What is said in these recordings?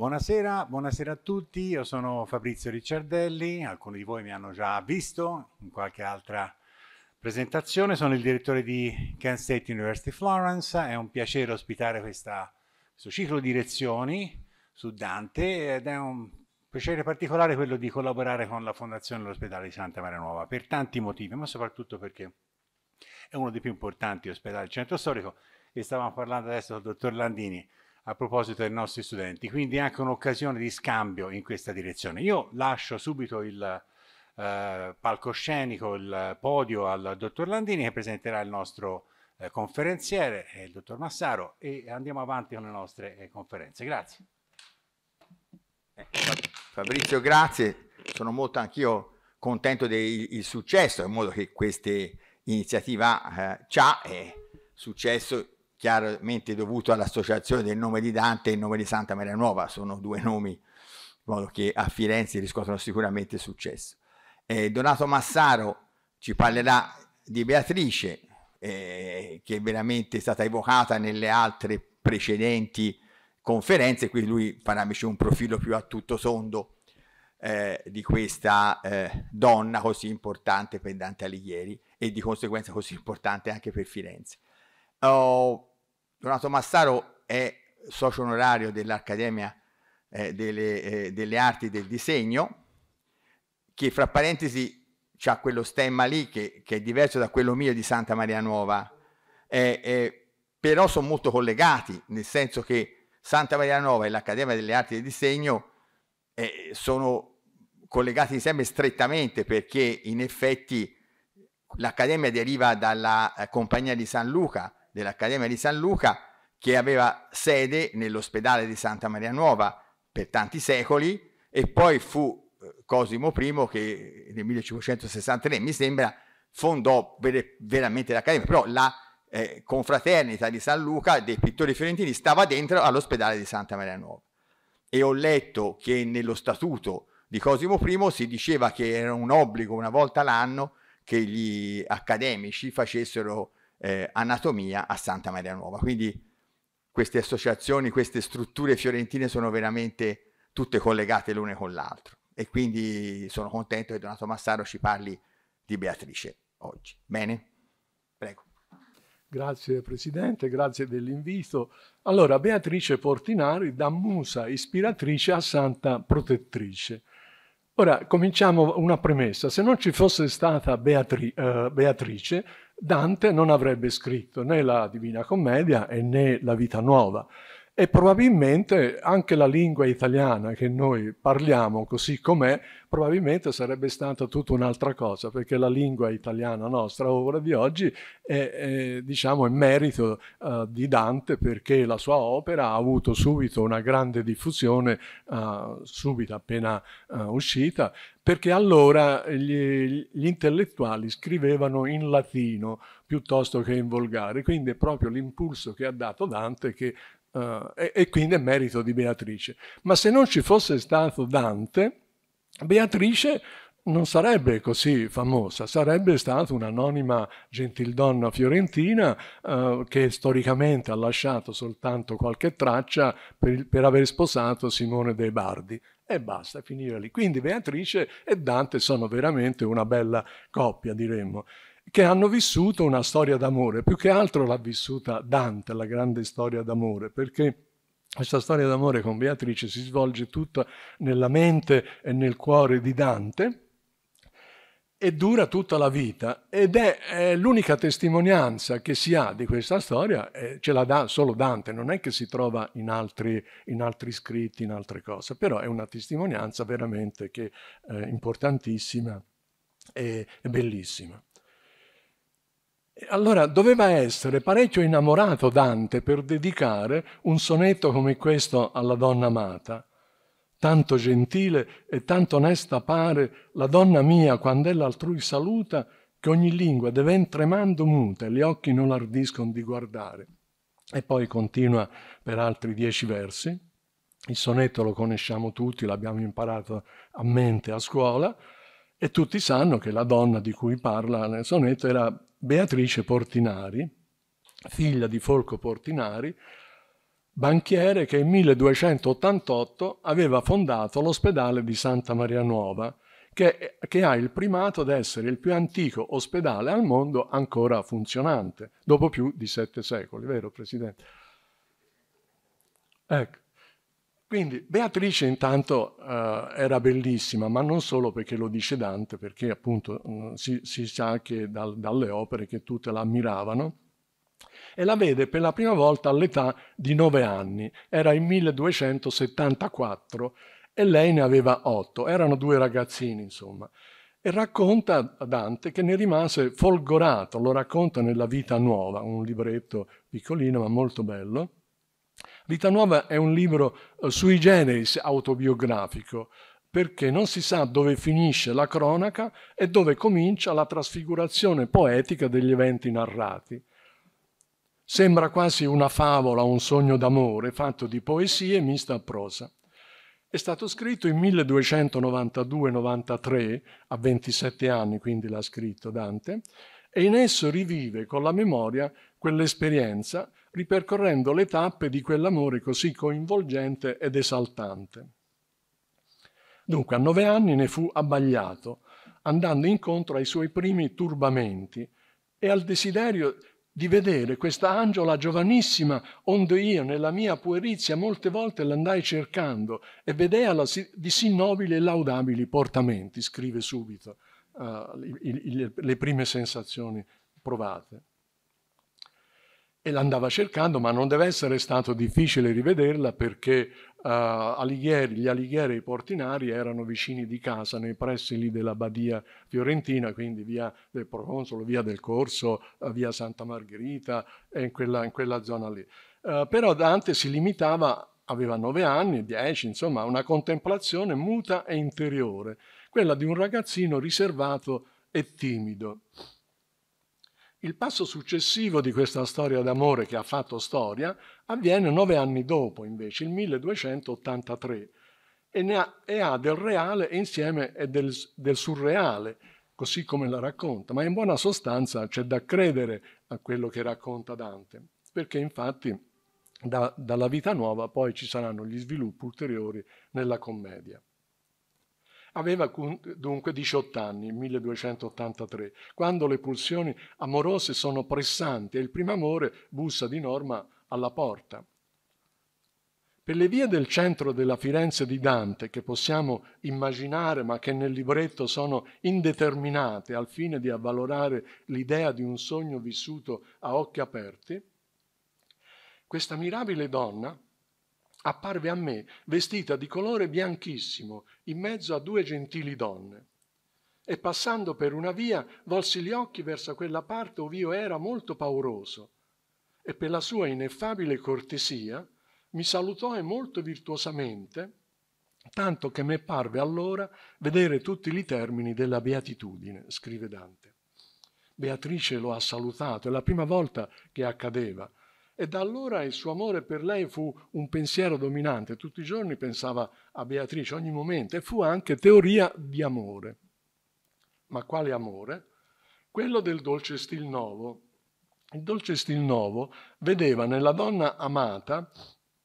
Buonasera, buonasera, a tutti, io sono Fabrizio Ricciardelli, alcuni di voi mi hanno già visto in qualche altra presentazione, sono il direttore di Kent State University Florence, è un piacere ospitare questa, questo ciclo di lezioni su Dante ed è un piacere particolare quello di collaborare con la Fondazione dell'Ospedale di Santa Maria Nuova per tanti motivi, ma soprattutto perché è uno dei più importanti ospedali del centro storico e stavamo parlando adesso del dottor Landini a proposito dei nostri studenti, quindi anche un'occasione di scambio in questa direzione. Io lascio subito il eh, palcoscenico, il podio al dottor Landini che presenterà il nostro eh, conferenziere, eh, il dottor Massaro, e andiamo avanti con le nostre eh, conferenze. Grazie. Ecco, Fabrizio, grazie. Sono molto anch'io contento del successo, in modo che questa iniziativa eh, ha successo chiaramente dovuto all'associazione del nome di Dante e il nome di Santa Maria Nuova, sono due nomi in modo che a Firenze riscoprono sicuramente successo. Eh, Donato Massaro ci parlerà di Beatrice, eh, che è veramente stata evocata nelle altre precedenti conferenze, qui lui farà invece un profilo più a tutto sondo eh, di questa eh, donna così importante per Dante Alighieri e di conseguenza così importante anche per Firenze. Oh, Donato Massaro è socio onorario dell'Accademia eh, delle, eh, delle, Arti del Disegno, che fra parentesi ha quello stemma lì che, che, è diverso da quello mio di Santa Maria Nuova, eh, eh però sono molto collegati, nel senso che Santa Maria Nuova e l'Accademia delle Arti del Disegno eh, sono collegati insieme strettamente perché in effetti l'Accademia deriva dalla eh, Compagnia di San Luca, dell'Accademia di San Luca, che aveva sede nell'ospedale di Santa Maria Nuova per tanti secoli e poi fu eh, Cosimo I che nel 1563 mi sembra fondò ver- veramente l'Accademia, però la eh, confraternita di San Luca dei pittori fiorentini stava dentro all'ospedale di Santa Maria Nuova e ho letto che nello statuto di Cosimo I si diceva che era un obbligo una volta l'anno che gli accademici facessero eh, anatomia a Santa Maria Nuova. Quindi queste associazioni, queste strutture fiorentine sono veramente tutte collegate l'una con l'altra e quindi sono contento che Donato Massaro ci parli di Beatrice oggi. Bene? Prego. Grazie Presidente, grazie dell'invito. Allora, Beatrice Portinari da musa ispiratrice a santa protettrice. Ora, cominciamo una premessa. Se non ci fosse stata Beatri eh, Beatrice, Dante non avrebbe scritto né la Divina Commedia né la Vita Nuova e probabilmente anche la lingua italiana che noi parliamo così com'è, probabilmente sarebbe stata tutta un'altra cosa, perché la lingua italiana nostra ora di oggi è, è diciamo, è merito uh, di Dante perché la sua opera ha avuto subito una grande diffusione, uh, subito appena uh, uscita, perché allora gli, gli intellettuali scrivevano in latino piuttosto che in volgare, quindi è proprio l'impulso che ha dato Dante che Uh, e, e, quindi è merito di Beatrice. Ma se non ci fosse stato Dante, Beatrice non sarebbe così famosa, sarebbe stata un'anonima gentildonna fiorentina uh, che storicamente ha lasciato soltanto qualche traccia per, per aver sposato Simone dei Bardi e basta, finire lì. Quindi Beatrice e Dante sono veramente una bella coppia, diremmo che hanno vissuto una storia d'amore, più che altro l'ha vissuta Dante, la grande storia d'amore, perché questa storia d'amore con Beatrice si svolge tutta nella mente e nel cuore di Dante e dura tutta la vita ed è, è l'unica testimonianza che si ha di questa storia, eh, ce la dà solo Dante, non è che si trova in altri, in altri scritti, in altre cose, però è una testimonianza veramente che, eh, importantissima e, e bellissima. Allora doveva essere parecchio innamorato Dante per dedicare un sonetto come questo alla donna amata. Tanto gentile e tanto onesta pare la donna mia quando ella altrui saluta che ogni lingua deven tremando muta e gli occhi non ardiscono di guardare. E poi continua per altri dieci versi. Il sonetto lo conosciamo tutti, l'abbiamo imparato a mente a scuola. E tutti sanno che la donna di cui parla nel sonetto era Beatrice Portinari, figlia di Folco Portinari, banchiere che nel 1288 aveva fondato l'ospedale di Santa Maria Nuova, che, che, ha il primato di essere il più antico ospedale al mondo ancora funzionante, dopo più di sette secoli, vero Presidente? Ecco. Quindi Beatrice intanto uh, era bellissima, ma non solo perché lo dice Dante, perché appunto uh, si, si, sa che dal, dalle opere che tutte la ammiravano, e la vede per la prima volta all'età di nove anni, era il 1274 e lei ne aveva otto, erano due ragazzini insomma. E racconta a Dante che ne rimase folgorato, lo racconta nella Vita Nuova, un libretto piccolino ma molto bello, Vita Nuova è un libro eh, sui generis autobiografico, perché non si sa dove finisce la cronaca e dove comincia la trasfigurazione poetica degli eventi narrati. Sembra quasi una favola, un sogno d'amore fatto di poesie mista a prosa. È stato scritto in 1292-93, a 27 anni quindi l'ha scritto Dante, e in esso rivive con la memoria quell'esperienza, ripercorrendo le tappe di quell'amore così coinvolgente ed esaltante. Dunque, a nove anni ne fu abbagliato, andando incontro ai suoi primi turbamenti e al desiderio di vedere questa angiola giovanissima, onde io nella mia puerizia molte volte l'andai cercando e vedeva di sì nobili e laudabili portamenti, scrive subito uh, il, il, le prime sensazioni provate. E l'andava cercando, ma non deve essere stato difficile rivederla perché uh, Alighieri, gli Alighieri e i Portinari erano vicini di casa, nei pressi lì della Badia Fiorentina, quindi via del Proconsolo, via del Corso, eh, via Santa Margherita, in quella, in quella zona lì. Uh, però Dante si limitava aveva nove anni, dieci, insomma, una contemplazione muta e interiore quella di un ragazzino riservato e timido. Il passo successivo di questa storia d'amore che ha fatto storia avviene nove anni dopo, invece, il 1283, e, ha, e ha, del reale e insieme del, del surreale, così come la racconta, ma in buona sostanza c'è da credere a quello che racconta Dante, perché infatti da, dalla vita nuova poi ci saranno gli sviluppi ulteriori nella commedia. Aveva dunque 18 anni, 1283, quando le pulsioni amorose sono pressanti e il primo amore bussa di norma alla porta. Per le vie del centro della Firenze di Dante, che possiamo immaginare ma che nel libretto sono indeterminate al fine di avvalorare l'idea di un sogno vissuto a occhi aperti, questa mirabile donna, apparve a me vestita di colore bianchissimo in mezzo a due gentili donne e passando per una via volsi gli occhi verso quella parte ov'io era molto pauroso e per la sua ineffabile cortesia mi salutò e molto virtuosamente tanto che mi parve allora vedere tutti gli termini della beatitudine scrive Dante Beatrice lo ha salutato è la prima volta che accadeva e da allora il suo amore per lei fu un pensiero dominante, tutti i giorni pensava a Beatrice, ogni momento, e fu anche teoria di amore. Ma quale amore? Quello del dolce stil nuovo. Il dolce stil nuovo vedeva nella donna amata,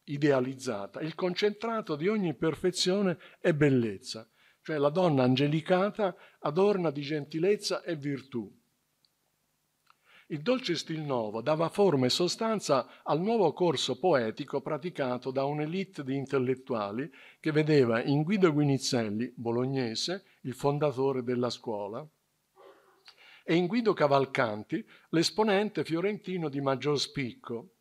idealizzata, il concentrato di ogni perfezione e bellezza, cioè la donna angelicata adorna di gentilezza e virtù il dolce stil stilnovo dava forma e sostanza al nuovo corso poetico praticato da un'elite di intellettuali che vedeva in Guido Guinizelli, bolognese, il fondatore della scuola, e in Guido Cavalcanti, l'esponente fiorentino di maggior spicco.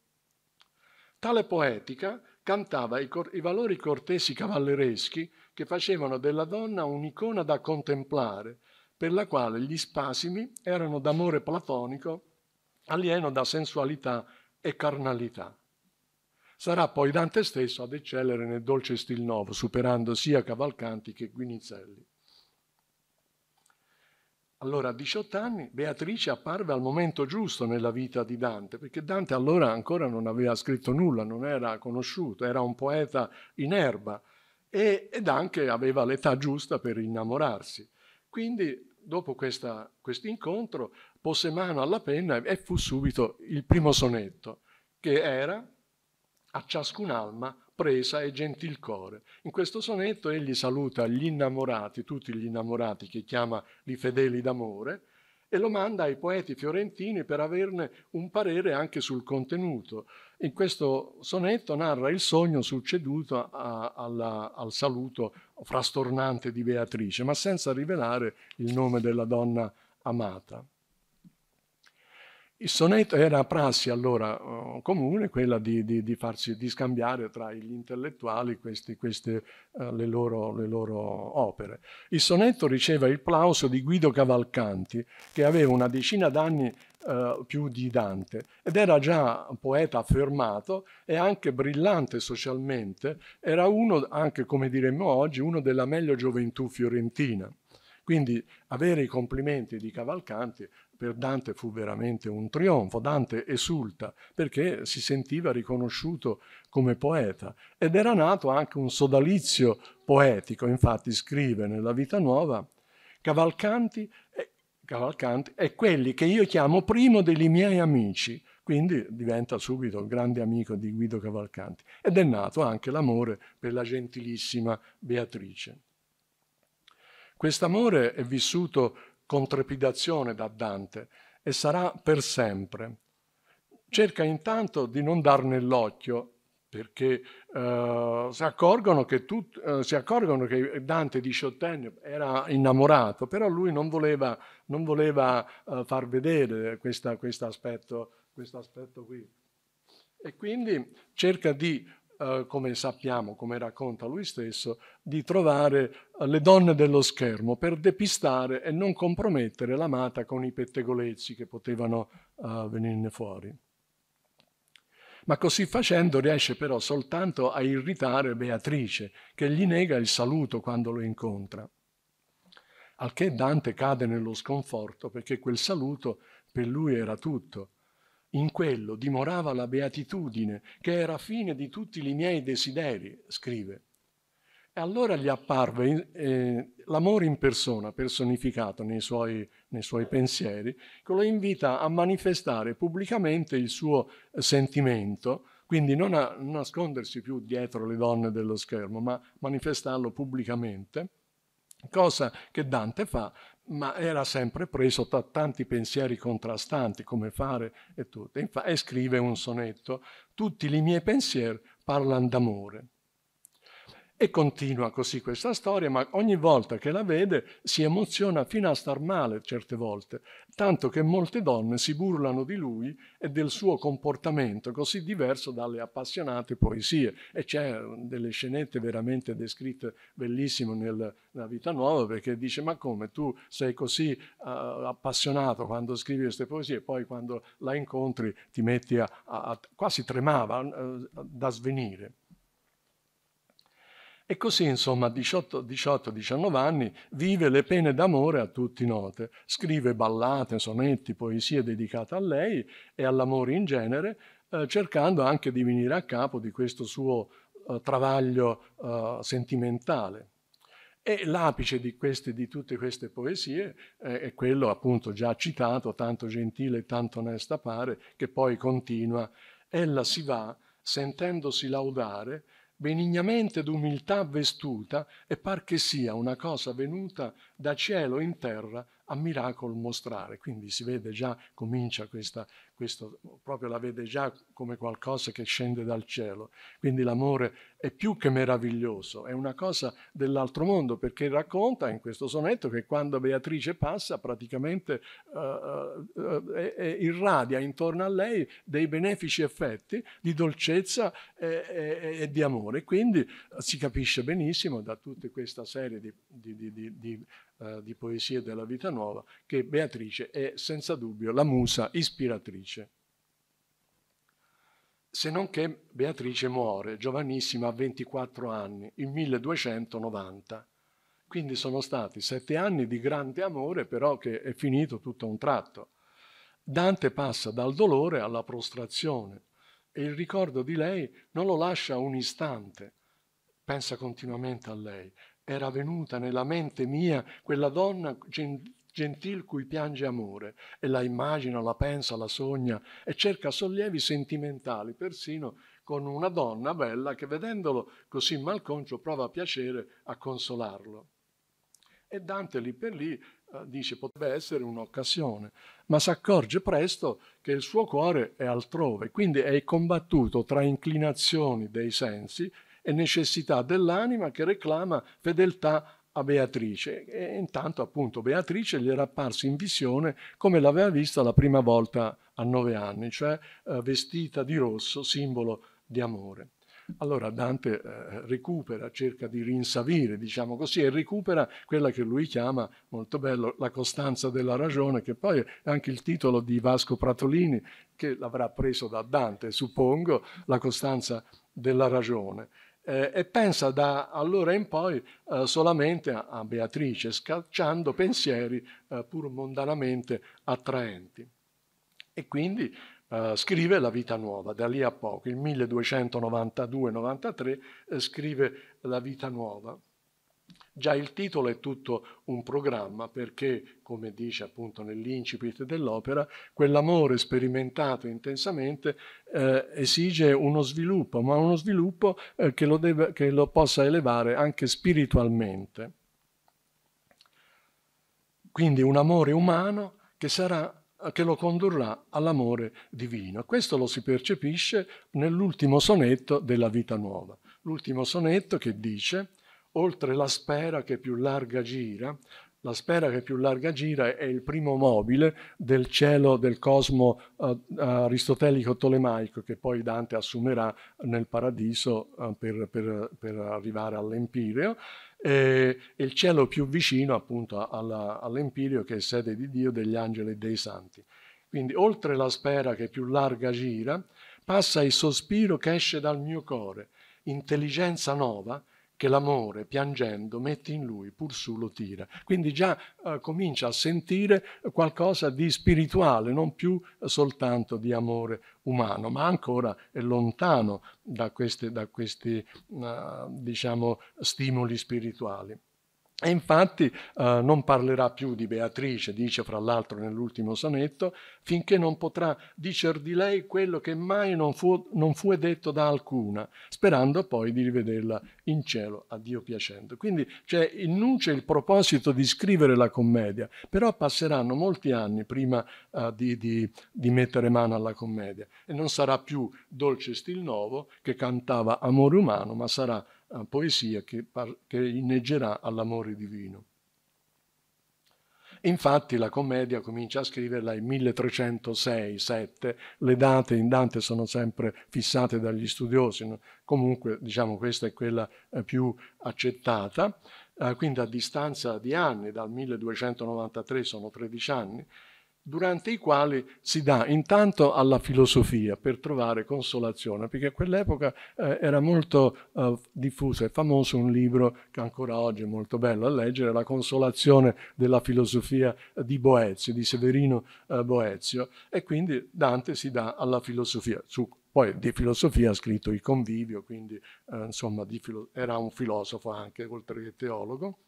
Tale poetica cantava i, cor- i valori cortesi cavallereschi che facevano della donna un'icona da contemplare, per la quale gli spasimi erano d'amore platonico alieno da sensualità e carnalità. Sarà poi Dante stesso ad eccellere nel dolce stil nuovo, superando sia Cavalcanti che Guinizelli. Allora, a 18 anni, Beatrice apparve al momento giusto nella vita di Dante, perché Dante allora ancora non aveva scritto nulla, non era conosciuto, era un poeta in erba e, ed anche aveva l'età giusta per innamorarsi. Quindi, dopo questo incontro, pose mano alla penna e fu subito il primo sonetto, che era a ciascun alma presa e gentil core. In questo sonetto egli saluta gli innamorati, tutti gli innamorati che chiama i fedeli d'amore, e lo manda ai poeti fiorentini per averne un parere anche sul contenuto. In questo sonetto narra il sogno succeduto a, alla, al saluto frastornante di Beatrice, ma senza rivelare il nome della donna amata. Il sonetto era prassi allora oh, comune, quella di, di, di, farsi, di scambiare tra gli intellettuali questi, queste, uh, le, loro, le, loro, opere. Il sonetto riceve il plauso di Guido Cavalcanti, che aveva una decina d'anni uh, più di Dante ed era già un poeta affermato e anche brillante socialmente, era uno, anche come diremmo oggi, uno della meglio gioventù fiorentina. Quindi avere i complimenti di Cavalcanti per Dante fu veramente un trionfo. Dante esulta perché si sentiva riconosciuto come poeta ed era nato anche un sodalizio poetico. Infatti scrive nella Vita Nuova Cavalcanti, eh, Cavalcanti è quelli che io chiamo primo degli miei amici. Quindi diventa subito il grande amico di Guido Cavalcanti ed è nato anche l'amore per la gentilissima Beatrice. Quest'amore è vissuto con trepidazione da Dante e sarà per sempre. Cerca intanto di non darne l'occhio perché eh, si, accorgono che tut, eh, si accorgono che Dante diciottenne era innamorato, però lui non voleva, non voleva eh, far vedere questo aspetto, aspetto qui. E quindi cerca di eh, come sappiamo, come racconta lui stesso, di trovare eh, le donne dello schermo per depistare e non compromettere l'amata con i pettegolezzi che potevano eh, venirne fuori. Ma così facendo riesce però soltanto a irritare Beatrice, che gli nega il saluto quando lo incontra. Al che Dante cade nello sconforto perché quel saluto per lui era tutto in quello dimorava la beatitudine, che era fine di tutti i miei desideri, scrive. E allora gli apparve eh, l'amore in persona, personificato nei suoi, nei suoi, pensieri, che lo invita a manifestare pubblicamente il suo eh, sentimento, quindi non a nascondersi più dietro le donne dello schermo, ma manifestarlo pubblicamente, cosa che Dante fa ma era sempre preso da tanti pensieri contrastanti, come fare e tutto. E scrive un sonetto, tutti i miei pensieri parlano d'amore. E continua così questa storia, ma ogni volta che la vede si emoziona fino a star male certe volte, tanto che molte donne si burlano di lui e del suo comportamento così diverso dalle appassionate poesie. E c'è um, delle scenette veramente descritte bellissime nella vita nuova perché dice ma come tu sei così uh, appassionato quando scrivi queste poesie e poi quando la incontri ti metti a... a, a quasi tremava uh, da svenire. E così, insomma, a 18-19 anni vive le pene d'amore a tutti note. Scrive ballate, sonetti, poesie dedicate a lei e all'amore in genere, eh, cercando anche di venire a capo di questo suo eh, travaglio eh, sentimentale. E l'apice di, queste, di, tutte queste poesie eh, è quello appunto già citato, tanto gentile e tanto onesta pare, che poi continua. Ella si va sentendosi laudare benignamente d'umiltà vestuta, e par che sia una cosa venuta da cielo in terra a miracol mostrare. Quindi si vede già, comincia questa, questo, proprio la vede già come qualcosa che scende dal cielo. Quindi l'amore è più che meraviglioso, è una cosa dell'altro mondo, perché racconta in questo sonetto che quando Beatrice passa praticamente uh, uh, uh, irradia intorno a lei dei benefici effetti di dolcezza e, e, e, di amore. Quindi eh, si capisce benissimo da tutta questa serie di, di, di, di eh, di poesie della vita nuova, che Beatrice è senza dubbio la musa ispiratrice se non che Beatrice muore giovanissima a 24 anni, in 1290. Quindi sono stati sette anni di grande amore, però che è finito tutto a un tratto. Dante passa dal dolore alla prostrazione e il ricordo di lei non lo lascia un istante, pensa continuamente a lei. Era venuta nella mente mia quella donna gentil cui piange amore e la immagina, la pensa, la sogna e cerca sollievi sentimentali, persino con una donna bella che vedendolo così malconcio prova piacere a consolarlo. E Dante lì per lì eh, dice potrebbe essere un'occasione, ma si accorge presto che il suo cuore è altrove, quindi è combattuto tra inclinazioni dei sensi e necessità dell'anima che reclama fedeltà a Beatrice e intanto appunto Beatrice gli era apparsa in visione come l'aveva vista la prima volta a nove anni, cioè eh, vestita di rosso, simbolo di amore. Allora Dante eh, recupera, cerca di rinsavire, diciamo così, e recupera quella che lui chiama, molto bello, la costanza della ragione, che poi è anche il titolo di Vasco Pratolini, che l'avrà preso da Dante, suppongo, la costanza della ragione eh, e pensa da allora in poi eh, solamente a, a, Beatrice, scacciando pensieri eh, pur mondanamente attraenti. E quindi eh, scrive La vita nuova, da lì a poco, il 1292-93 eh, scrive La vita nuova. Già il titolo è tutto un programma perché, come dice appunto nell'incipit dell'opera, quell'amore sperimentato intensamente eh, esige uno sviluppo, ma uno sviluppo eh, che, lo deve, che lo possa elevare anche spiritualmente. Quindi un amore umano che sarà eh, che lo condurrà all'amore divino. Questo lo si percepisce nell'ultimo sonetto della vita nuova. L'ultimo sonetto che dice oltre la sfera che più larga gira, la sfera che più larga gira è il primo mobile del cielo del cosmo uh, eh, aristotelico-tolemaico che poi Dante assumerà nel paradiso uh, per, per, per, arrivare all'Empireo. E il cielo più vicino appunto alla, all'Empireo che è sede di Dio, degli angeli e dei santi. Quindi oltre la sfera che più larga gira, passa il sospiro che esce dal mio cuore, intelligenza nuova, che l'amore, piangendo, mette in lui, pur su lo tira. Quindi già eh, comincia a sentire qualcosa di spirituale, non più soltanto di amore umano, ma ancora è lontano da questi, da questi eh, diciamo, stimoli spirituali. E infatti eh, non parlerà più di Beatrice, dice fra l'altro nell'ultimo sonetto, finché non potrà dicer di lei quello che mai non fu, non fu detto da alcuna, sperando poi di rivederla in cielo, a Dio piacendo. Quindi cioè, innuncia il proposito di scrivere la commedia, però passeranno molti anni prima eh, di, di, di, mettere mano alla commedia e non sarà più Dolce Stil Novo che cantava Amore Umano, ma sarà poesia che, che inneggerà all'amore divino. Infatti la commedia comincia a scriverla in 1306-7, le date in Dante sono sempre fissate dagli studiosi, comunque diciamo questa è quella eh, più accettata, eh, quindi a distanza di anni, dal 1293 sono 13 anni, durante i quali si dà intanto alla filosofia per trovare consolazione, perché a quell'epoca eh, era molto eh, diffuso e famoso un libro che ancora oggi è molto bello a leggere, La consolazione della filosofia di Boezio, di Severino eh, Boezio, e quindi Dante si dà alla filosofia. Su, poi di filosofia ha scritto Il convivio, quindi eh, insomma era un filosofo anche, oltre che teologo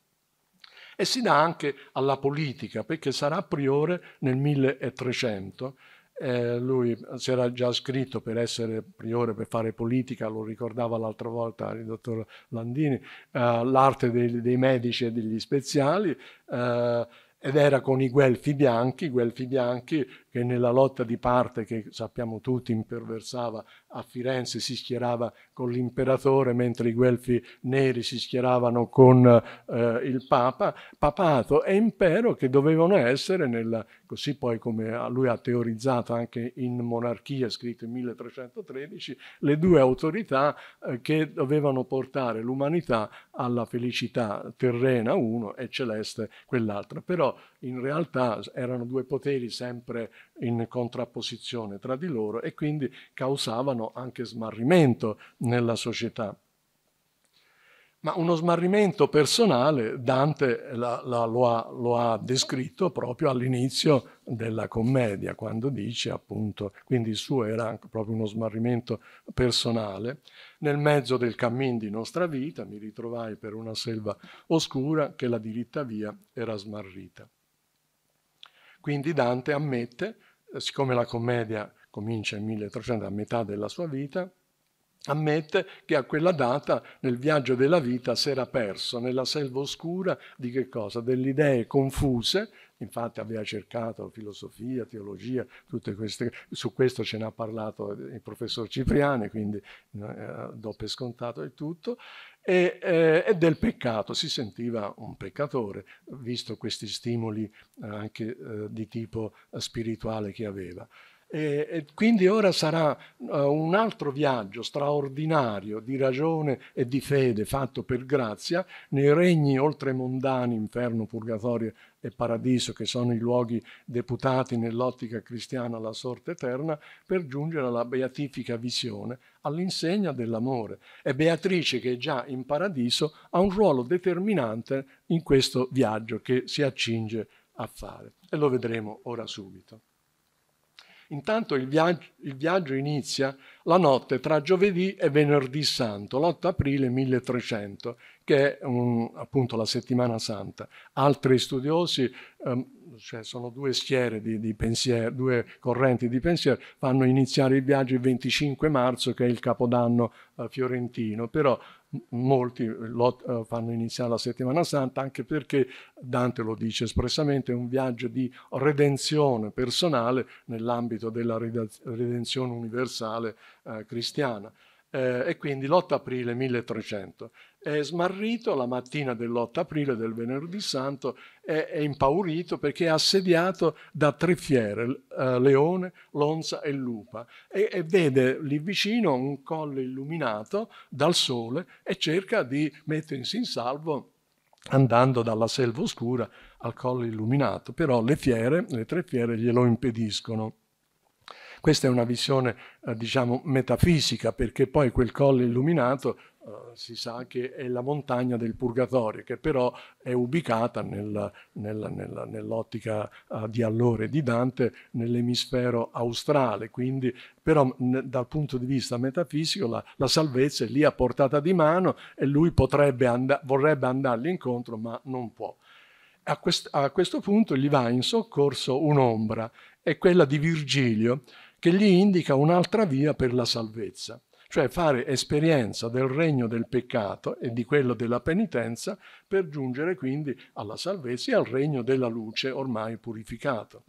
e si dà anche alla politica, perché sarà priore nel 1300. Eh, lui si era già scritto per essere priore, per fare politica, lo ricordava l'altra volta il dottor Landini, eh, l'arte dei, dei, medici e degli speziali. Eh, ed era con i guelfi bianchi, i guelfi bianchi che nella lotta di parte che sappiamo tutti imperversava a Firenze si schierava con l'imperatore mentre i guelfi neri si schieravano con eh, il papa, papato e impero che dovevano essere nel, così poi come lui ha teorizzato anche in monarchia scritto in 1313 le due autorità eh, che dovevano portare l'umanità alla felicità terrena uno e celeste quell'altra, però in realtà erano due poteri sempre in contrapposizione tra di loro e quindi causavano anche smarrimento nella società. Ma uno smarrimento personale Dante la, la, lo, ha, lo, ha, descritto proprio all'inizio della commedia, quando dice appunto, quindi il suo era proprio uno smarrimento personale. Nel mezzo del cammin di nostra vita mi ritrovai per una selva oscura che la diritta via era smarrita. Quindi Dante ammette, eh, siccome la commedia comincia in 1300, a metà della sua vita, ammette che a quella data nel viaggio della vita si era perso nella selva oscura di che cosa? Delle idee confuse, infatti aveva cercato filosofia, teologia, tutte queste, su questo ce ne ha parlato il professor Cipriani, quindi eh, do per scontato il tutto, e, eh, e, del peccato. Si sentiva un peccatore, visto questi stimoli eh, anche eh, di tipo eh, spirituale che aveva. E, e quindi ora sarà uh, un altro viaggio straordinario di ragione e di fede fatto per grazia nei regni oltremondani, inferno, purgatorio e paradiso, che sono i luoghi deputati nell'ottica cristiana alla sorte eterna, per giungere alla beatifica visione all'insegna dell'amore. E Beatrice, che è già in paradiso, ha un ruolo determinante in questo viaggio che si accinge a fare. E lo vedremo ora subito. Intanto il viaggio, il viaggio inizia la notte tra giovedì e venerdì santo, l'8 aprile 1300, che è un, appunto la settimana santa. Altri studiosi, ehm, cioè sono due schiere di, di pensiero, due correnti di pensiero, fanno iniziare il viaggio il 25 marzo, che è il capodanno eh, fiorentino, però molti lo eh, fanno iniziare la settimana santa, anche perché Dante lo dice espressamente, è un viaggio di redenzione personale nell'ambito della redenzione universale eh, cristiana. Eh, e quindi l'8 aprile 1300 è smarrito la mattina dell'8 aprile del venerdì santo, è, è impaurito perché è assediato da tre fiere, eh, Leone, Lonza e Lupa, e, e, vede lì vicino un colle illuminato dal sole e cerca di mettersi in salvo andando dalla selva oscura al colle illuminato, però le fiere, le tre fiere glielo impediscono. Questa è una visione, eh, diciamo, metafisica, perché poi quel colle illuminato eh, si sa che è la montagna del Purgatorio, che però è ubicata nel, nel, nel, nell'ottica uh, di allora e di Dante nell'emisfero australe, quindi però n- dal punto di vista metafisico la, la, salvezza è lì a portata di mano e lui and- vorrebbe andargli incontro ma non può. A, quest- a questo punto gli va in soccorso un'ombra, è quella di Virgilio, che gli indica un'altra via per la salvezza cioè fare esperienza del regno del peccato e di quello della penitenza per giungere quindi alla salvezza e al regno della luce ormai purificato.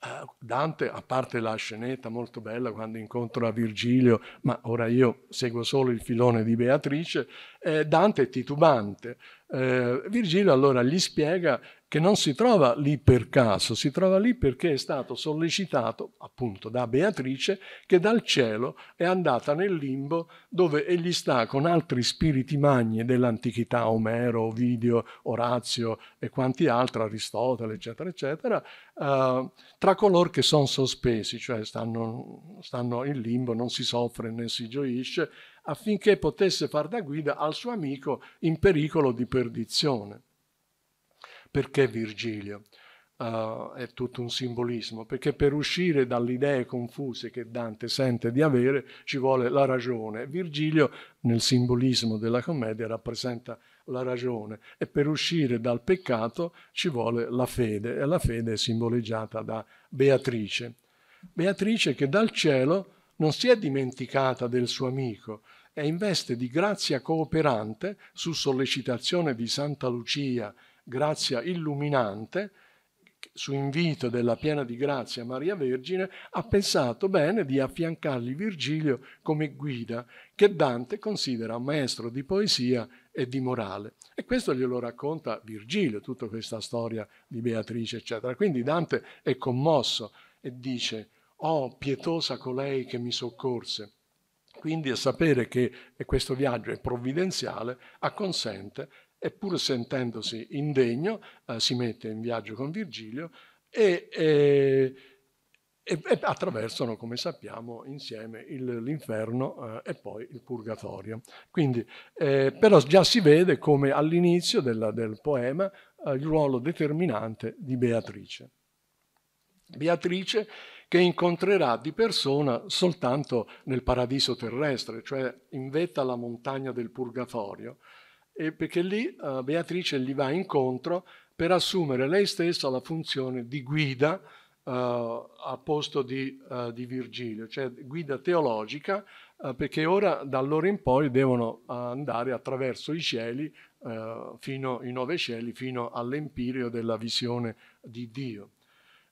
Ah, Dante, a parte la scenetta molto bella quando incontra Virgilio, ma ora io seguo solo il filone di Beatrice, eh, Dante è titubante. Eh, Virgilio allora gli spiega che non si trova lì per caso, si trova lì perché è stato sollecitato appunto da Beatrice che dal cielo è andata nel limbo dove egli sta con altri spiriti magni dell'antichità, Omero, Ovidio, Orazio e quanti altri, Aristotele, eccetera, eccetera, eh, tra coloro che sono sospesi, cioè stanno, stanno in limbo, non si soffre né si gioisce, affinché potesse far da guida al suo amico in pericolo di perdizione. Perché Virgilio? Uh, è tutto un simbolismo, perché per uscire dalle idee confuse che Dante sente di avere ci vuole la ragione. Virgilio nel simbolismo della commedia rappresenta la ragione e per uscire dal peccato ci vuole la fede e la fede è simboleggiata da Beatrice. Beatrice che dal cielo non si è dimenticata del suo amico è in veste di grazia cooperante su sollecitazione di Santa Lucia grazia illuminante, su invito della piena di grazia Maria Vergine, ha pensato bene di affiancargli Virgilio come guida che Dante considera maestro di poesia e di morale. E questo glielo racconta Virgilio, tutta questa storia di Beatrice, eccetera. Quindi Dante è commosso e dice, oh pietosa colei che mi soccorse. Quindi a sapere che questo viaggio è provvidenziale acconsente e pur sentendosi indegno eh, si mette in viaggio con Virgilio e, e, e, e attraversano, come sappiamo, insieme il, l'inferno eh, e poi il purgatorio. Quindi, eh, però già si vede come all'inizio della, del poema eh, il ruolo determinante di Beatrice. Beatrice che incontrerà di persona soltanto nel paradiso terrestre, cioè in vetta alla montagna del purgatorio, perché lì uh, Beatrice gli va incontro per assumere lei stessa la funzione di guida uh, a posto di, uh, di, Virgilio, cioè guida teologica, perché ora da allora in poi devono andare attraverso i cieli, fino, i nove cieli, fino all'empirio della visione di Dio.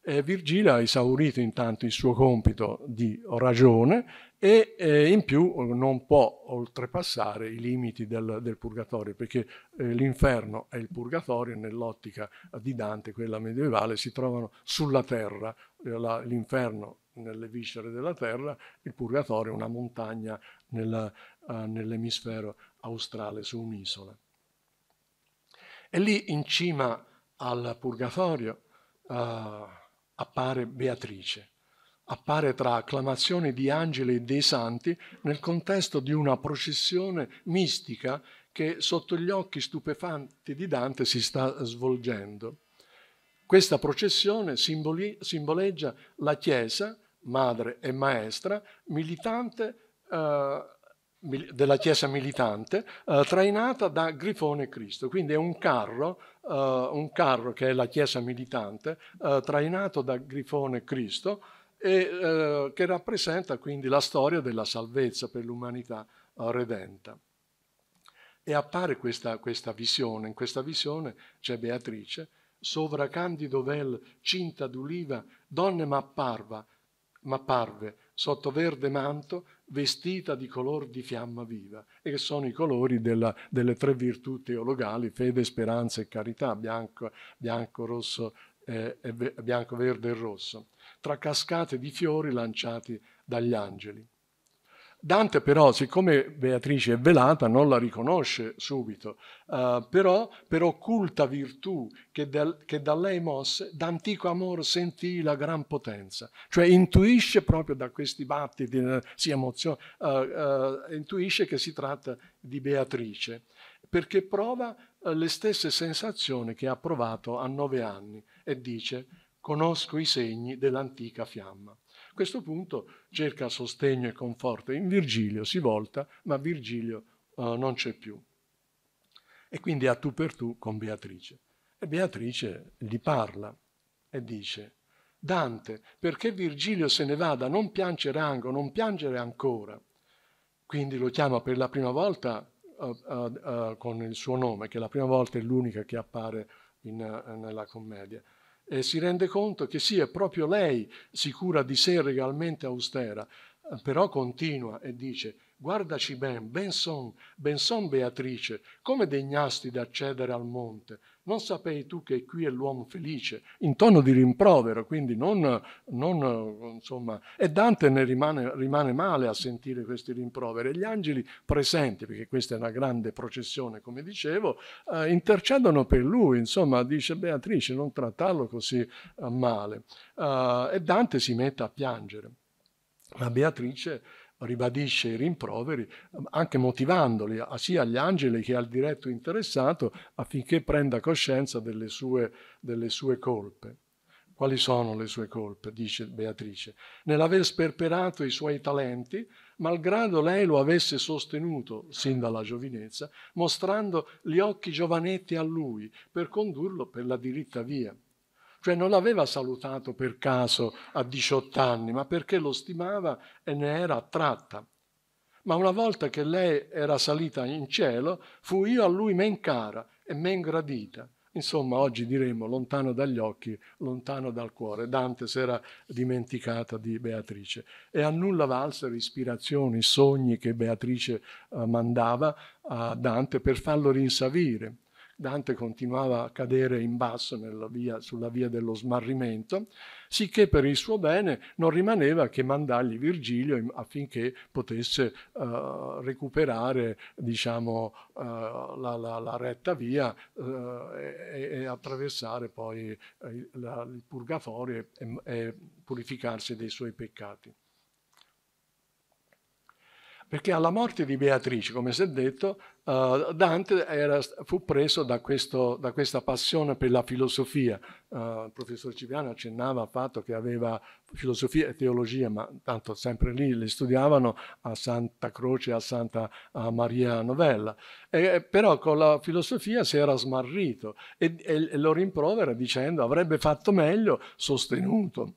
Eh, Virgilio ha esaurito intanto il suo compito di ragione e eh, in più eh, non può oltrepassare i limiti del, del purgatorio, perché eh, l'inferno e il purgatorio, nell'ottica di Dante, quella medievale, si trovano sulla terra, eh, l'inferno nelle viscere della terra, il purgatorio è una montagna nella, eh, nell'emisfero australe su un'isola. E lì in cima al purgatorio, uh, appare Beatrice. Appare tra acclamazioni di angeli e dei santi nel contesto di una processione mistica che sotto gli occhi stupefanti di Dante si sta svolgendo. Questa processione simboli- simboleggia la Chiesa, madre e maestra, militante eh, della Chiesa militante, eh, trainata da Grifone Cristo. Quindi è un carro, eh, un carro che è la Chiesa militante, eh, trainato da Grifone Cristo, e eh, che rappresenta quindi la storia della salvezza per l'umanità eh, redenta. E appare questa, questa visione, in questa visione c'è Beatrice, sovra candido vel, cinta d'uliva, donne m'apparve, sotto verde manto, vestita di color di fiamma viva, e che sono i colori della, delle tre virtù teologali, fede, speranza e carità, bianco, bianco rosso, eh, bianco, verde e rosso, tra cascate di fiori lanciati dagli angeli. Dante però, siccome Beatrice è velata, non la riconosce subito, uh, però per occulta virtù che, del, che da lei mosse, d'antico amor sentì la gran potenza. Cioè intuisce proprio da questi battiti, si emoziona, uh, uh, intuisce che si tratta di Beatrice, perché prova le stesse sensazioni che ha provato a nove anni e dice conosco i segni dell'antica fiamma questo punto cerca sostegno e conforto in Virgilio, si volta, ma Virgilio uh, non c'è più. E quindi a tu per tu con Beatrice. E Beatrice gli parla e dice, Dante, perché Virgilio se ne vada, non piangere ango, non piangere ancora. Quindi lo chiama per la prima volta uh, uh, con il suo nome, che la prima volta è l'unica che appare in, nella commedia e si rende conto che sì, è proprio lei sicura di sé regalmente austera, però continua e dice guardaci ben, ben son, ben son Beatrice, come degnasti d'accedere al monte, non sapevi tu che qui è l'uomo felice, in tono di rimprovero, quindi non, non insomma. E Dante ne rimane, rimane, male a sentire questi rimproveri. gli angeli presenti, perché questa è una grande processione, come dicevo, eh, intercedono per lui, insomma, dice Beatrice, non trattarlo così eh, male. Eh, e Dante si mette a piangere. Ma Beatrice ribadisce i rimproveri, anche motivandoli sia agli angeli che al diretto interessato affinché prenda coscienza delle sue, delle sue colpe. Quali sono le sue colpe? dice Beatrice. Nell'aver sperperato i suoi talenti, malgrado lei lo avesse sostenuto sin dalla giovinezza, mostrando gli occhi giovanetti a lui per condurlo per la diritta via. Cioè non l'aveva salutato per caso a 18 anni, ma perché lo stimava e ne era attratta. Ma una volta che lei era salita in cielo, fu io a lui men cara e men gradita. Insomma, oggi diremmo lontano dagli occhi, lontano dal cuore. Dante si era dimenticata di Beatrice e a nulla valsero ispirazioni, sogni che Beatrice eh, mandava a Dante per farlo rinsavire. Dante continuava a cadere in basso via, sulla via dello smarrimento, sicché per il suo bene non rimaneva che mandargli Virgilio affinché potesse eh, recuperare diciamo, eh, la, la, la, retta via eh, e, e, attraversare poi eh, la, il purgatorio e, e purificarsi dei suoi peccati. Perché alla morte di Beatrice, come si è detto, uh, Dante era, fu preso da, questo, da, questa passione per la filosofia. Uh, il professor Cipriano accennava al fatto che aveva filosofia e teologia, ma tanto sempre lì le studiavano a Santa Croce e a Santa Maria Novella. E, però con la filosofia si era smarrito e, e, e lo rimprovera dicendo avrebbe fatto meglio sostenuto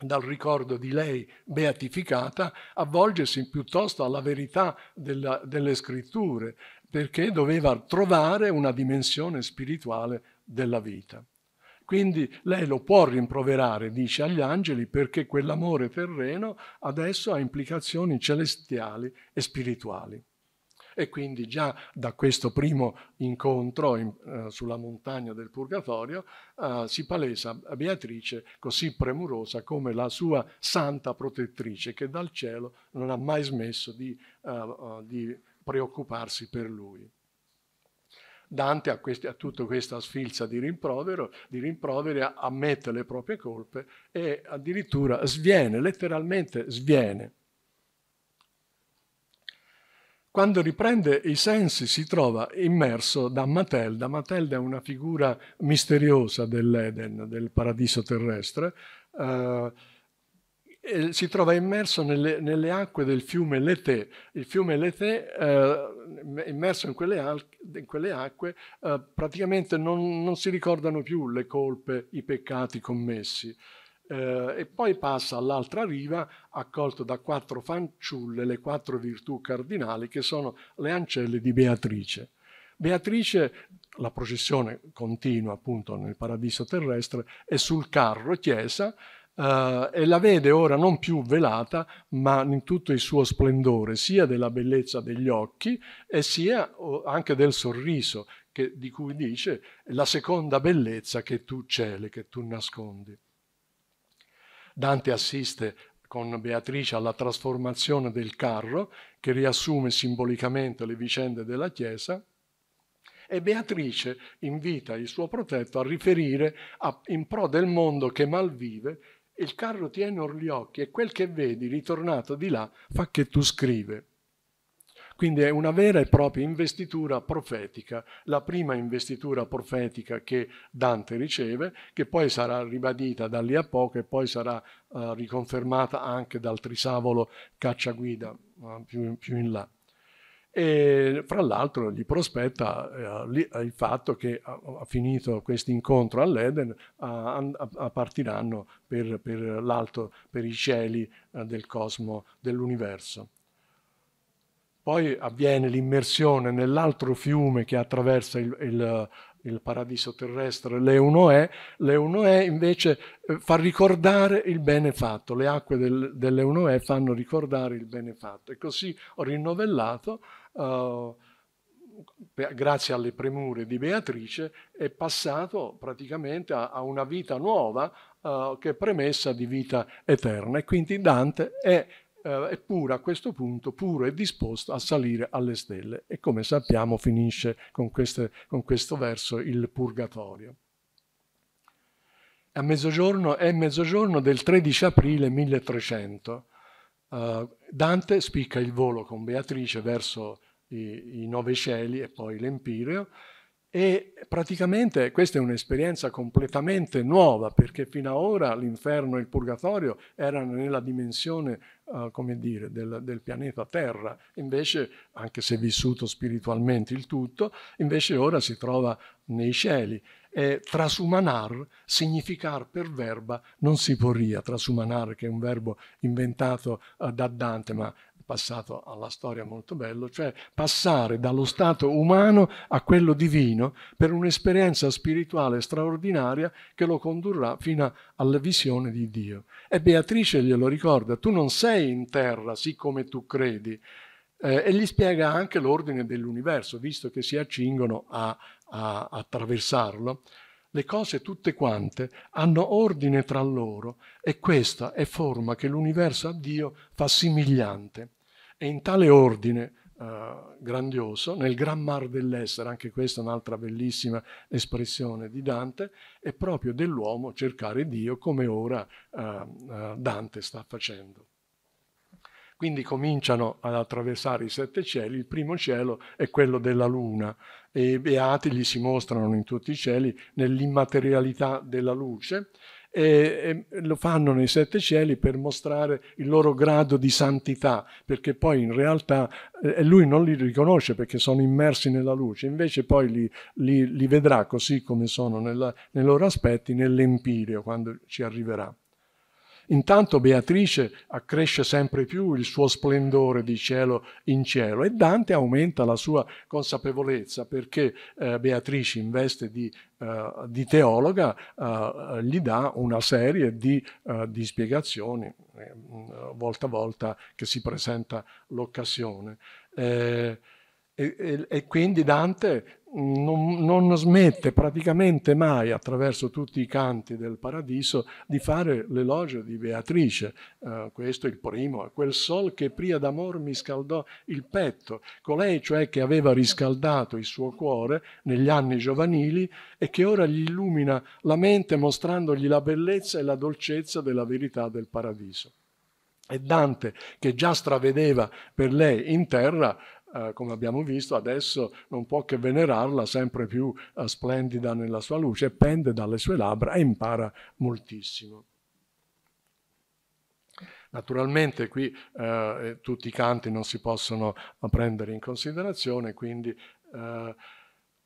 dal ricordo di lei beatificata, avvolgersi piuttosto alla verità della, delle scritture, perché doveva trovare una dimensione spirituale della vita. Quindi lei lo può rimproverare, dice agli angeli, perché quell'amore terreno adesso ha implicazioni celestiali e spirituali e quindi già da questo primo incontro in, eh, sulla montagna del Purgatorio eh, si palesa Beatrice così premurosa come la sua santa protettrice che dal cielo non ha mai smesso di, eh, eh di preoccuparsi per lui. Dante a, questi, a, tutta questa sfilza di, rimprovero, di rimproveri ammette le proprie colpe e addirittura sviene, letteralmente sviene. Quando riprende i sensi si trova immerso da Matelda. Matelda è una figura misteriosa dell'Eden, del paradiso terrestre. Eh, si trova immerso nelle, nelle, acque del fiume Lete. Il fiume Lete, eh, immerso in quelle, in quelle acque, eh, praticamente non, non, si ricordano più le colpe, i peccati commessi eh, e poi passa all'altra riva accolto da quattro fanciulle, le quattro virtù cardinali che sono le ancelle di Beatrice. Beatrice, la processione continua appunto nel paradiso terrestre, è sul carro chiesa eh, e la vede ora non più velata, ma in tutto il suo splendore, sia della bellezza degli occhi e sia oh, anche del sorriso che, di cui dice la seconda bellezza che tu celi, che tu nascondi. Dante assiste con Beatrice alla trasformazione del carro che riassume simbolicamente le vicende della Chiesa e Beatrice invita il suo protetto a riferire a, in pro del mondo che malvive il carro tiene or gli occhi e quel che vedi ritornato di là fa che tu scrive. Quindi è una vera e propria investitura profetica, la prima investitura profetica che Dante riceve, che poi sarà ribadita da lì a poco e poi sarà uh, riconfermata anche dal Trisavolo Cacciaguida uh, più, più in là e fra l'altro gli prospetta eh, eh il fatto che ha finito questo incontro all'Eden a, a partiranno per, per l'alto, per i cieli eh, del cosmo, dell'universo. Poi avviene l'immersione nell'altro fiume che attraversa il, il, il paradiso terrestre, l'Eunoè. L'Eunoè invece eh, fa ricordare il bene fatto, le acque del, dell'Eunoe fanno ricordare il bene fatto. E così ho rinnovellato. Uh, grazie alle premure di Beatrice, è passato praticamente a, a una vita nuova uh, che è premessa di vita eterna. E quindi Dante è eh, è a questo punto puro e disposto a salire alle stelle e come sappiamo finisce con, queste, con questo verso il purgatorio. A mezzogiorno, è mezzogiorno del 13 aprile 1300. Uh, eh, Dante spicca il volo con Beatrice verso i, i nove cieli e poi l'Empireo e praticamente questa è un'esperienza completamente nuova perché fino ad ora l'inferno e il purgatorio erano nella dimensione, uh, come dire, del, del, pianeta Terra. Invece, anche se vissuto spiritualmente il tutto, invece ora si trova nei cieli. E trasumanar, significar per verba, non si poria. Trasumanar che è un verbo inventato uh, da Dante, ma passato alla storia molto bello, cioè passare dallo stato umano a quello divino per un'esperienza spirituale straordinaria che lo condurrà fino alla visione di Dio. E Beatrice glielo ricorda, tu non sei in terra siccome tu credi, eh, e gli spiega anche l'ordine dell'universo, visto che si accingono a, a, a attraversarlo. Le cose tutte quante hanno ordine tra loro e questa è forma che l'universo a Dio fa simigliante. E in tale ordine eh, grandioso, nel Gran Mar dell'essere, anche questa è un'altra bellissima espressione di Dante, è proprio dell'uomo cercare Dio come ora eh, eh, Dante sta facendo. Quindi cominciano ad attraversare i sette cieli, il primo cielo è quello della luna e i beati gli si mostrano in tutti i cieli nell'immaterialità della luce e, e lo fanno nei sette cieli per mostrare il loro grado di santità, perché poi in realtà eh, lui non li riconosce perché sono immersi nella luce, invece poi li, li, li vedrà così come sono nella, nei loro aspetti nell'empirio quando ci arriverà. Intanto Beatrice accresce sempre più il suo splendore di cielo in cielo e Dante aumenta la sua consapevolezza perché eh, Beatrice in veste di, eh, di teologa eh, gli dà una serie di, eh, di spiegazioni eh, mm, volta a volta che si presenta l'occasione. Eh, e, e, e quindi Dante non, non, smette praticamente mai, attraverso tutti i canti del paradiso, di fare l'elogio di Beatrice. Uh, questo è il primo, quel sol che pria d'amor mi scaldò il petto, colei cioè che aveva riscaldato il suo cuore negli anni giovanili e che ora gli illumina la mente mostrandogli la bellezza e la dolcezza della verità del paradiso. E Dante, che già stravedeva per lei in terra, eh, come abbiamo visto, adesso non può che venerarla sempre più eh, splendida nella sua luce, pende dalle sue labbra e impara moltissimo. Naturalmente qui eh, tutti i canti non si possono eh, prendere in considerazione, quindi eh,